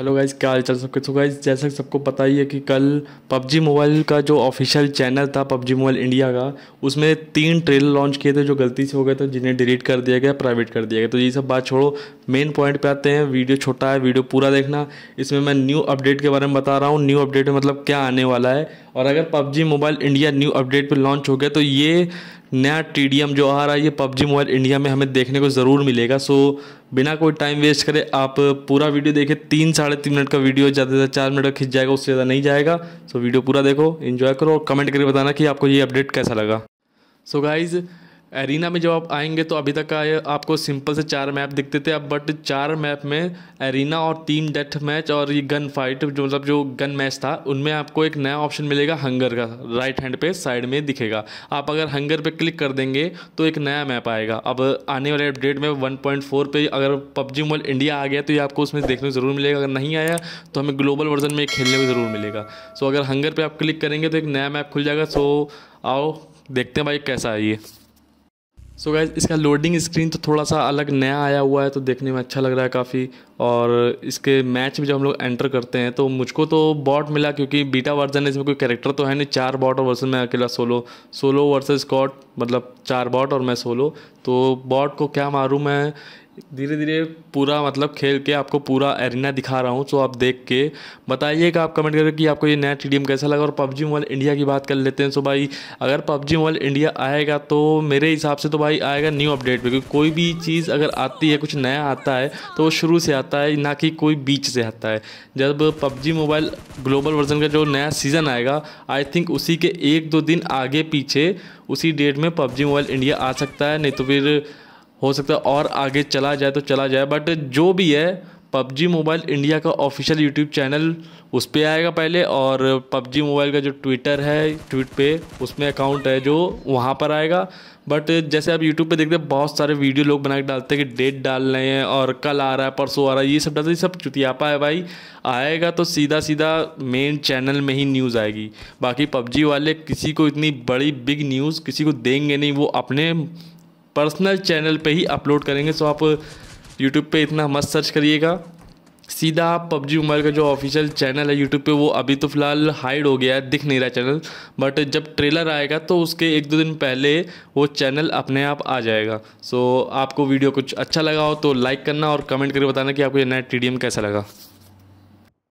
hello guys क्या हाल चाल सबके तो गाइज जैसा कि सबको पता ही है कि कल पबजी मोबाइल का जो ऑफिशियल चैनल था पबजी मोबाइल इंडिया का उसमें तीन ट्रेलर लॉन्च किए थे जो गलती से हो गए थे जिन्हें डिलीट कर दिया गया प्राइवेट कर दिया गया तो ये सब बात छोड़ो मेन पॉइंट पे आते हैं वीडियो छोटा है वीडियो पूरा देखना इसमें मैं न्यू अपडेट के बारे में बता रहा हूँ न्यू अपडेट में मतलब क्या आने वाला है और अगर PUBG mobile India new update पर लॉन्च हो गया तो ये नया टी जो आ रहा है ये पबजी मोबाइल इंडिया में हमें देखने को ज़रूर मिलेगा सो बिना कोई टाइम वेस्ट करे आप पूरा वीडियो देखें तीन साढ़े तीन मिनट का वीडियो ज़्यादा से ज़्यादा चार मिनट का खिंच जाएगा उससे ज़्यादा नहीं जाएगा सो वीडियो पूरा देखो इन्जॉय करो और कमेंट करके बताना कि आपको ये अपडेट कैसा लगा सो so गाइज़ एरिना में जब आप आएंगे तो अभी तक आए आपको सिंपल से चार मैप दिखते थे अब बट चार मैप में एरिना और टीम डेथ मैच और ये गन फाइट जो मतलब जो गन मैच था उनमें आपको एक नया ऑप्शन मिलेगा हंगर का राइट हैंड पे साइड में दिखेगा आप अगर हंगर पे क्लिक कर देंगे तो एक नया मैप आएगा अब आने वाले अपडेट में वन पे अगर पबजी मोबाइल इंडिया आ गया तो ये आपको उसमें देखने को ज़रूर मिलेगा अगर नहीं आया तो हमें ग्लोबल वर्जन में खेलने को ज़रूर मिलेगा सो अगर हंगर पर आप क्लिक करेंगे तो एक नया मैप खुल जाएगा सो आओ देखते हैं भाई कैसा है ये सो so गाइज इसका लोडिंग स्क्रीन तो थोड़ा सा अलग नया आया हुआ है तो देखने में अच्छा लग रहा है काफ़ी और इसके मैच में जब हम लोग एंटर करते हैं तो मुझको तो बॉट मिला क्योंकि बीटा वर्जन है इसमें कोई कैरेक्टर तो है नहीं चार बॉट और वर्सन में अकेला सोलो सोलो वर्सेस स्कॉट मतलब चार बॉट और मैं सोलो तो बॉट को क्या मारूँ मैं धीरे धीरे पूरा मतलब खेल के आपको पूरा एरिना दिखा रहा हूँ तो आप देख के बताइएगा आप कमेंट करके कि आपको ये नया टी कैसा लगा और पबजी मोबाइल इंडिया की बात कर लेते हैं सो भाई अगर पबजी मोबाइल इंडिया आएगा तो मेरे हिसाब से तो भाई आएगा न्यू अपडेट में क्योंकि कोई भी चीज़ अगर आती है कुछ नया आता है तो वो शुरू से आता है ना कि कोई बीच से आता है जब पबजी मोबाइल ग्लोबल वर्जन का जो नया सीज़न आएगा आई थिंक उसी के एक दो दिन आगे पीछे उसी डेट में पबजी मोबाइल इंडिया आ सकता है नहीं तो फिर हो सकता है और आगे चला जाए तो चला जाए बट जो भी है पबजी मोबाइल इंडिया का ऑफिशियल यूट्यूब चैनल उस पर आएगा पहले और पबजी मोबाइल का जो ट्विटर है ट्वीट पे उसमें अकाउंट है जो वहाँ पर आएगा बट जैसे आप यूट्यूब पे देखते हैं बहुत सारे वीडियो लोग बना के डालते हैं कि डेट डाल रहे हैं और कल आ रहा है परसों आ रहा है ये सब डालते हैं सब चुतियापा है भाई आएगा तो सीधा सीधा मेन चैनल में ही न्यूज़ आएगी बाकी पबजी वाले किसी को इतनी बड़ी बिग न्यूज़ किसी को देंगे नहीं वो अपने पर्सनल चैनल पे ही अपलोड करेंगे सो आप यूट्यूब uh, पे इतना मत सर्च करिएगा सीधा आप पबजी मोबाइल का जो ऑफिशियल चैनल है यूट्यूब पे वो अभी तो फिलहाल हाइड हो गया है दिख नहीं रहा चैनल बट जब ट्रेलर आएगा तो उसके एक दो दिन पहले वो चैनल अपने आप आ जाएगा सो आपको वीडियो कुछ अच्छा लगा हो तो लाइक करना और कमेंट करके बताना कि आपको ये नया टी कैसा लगा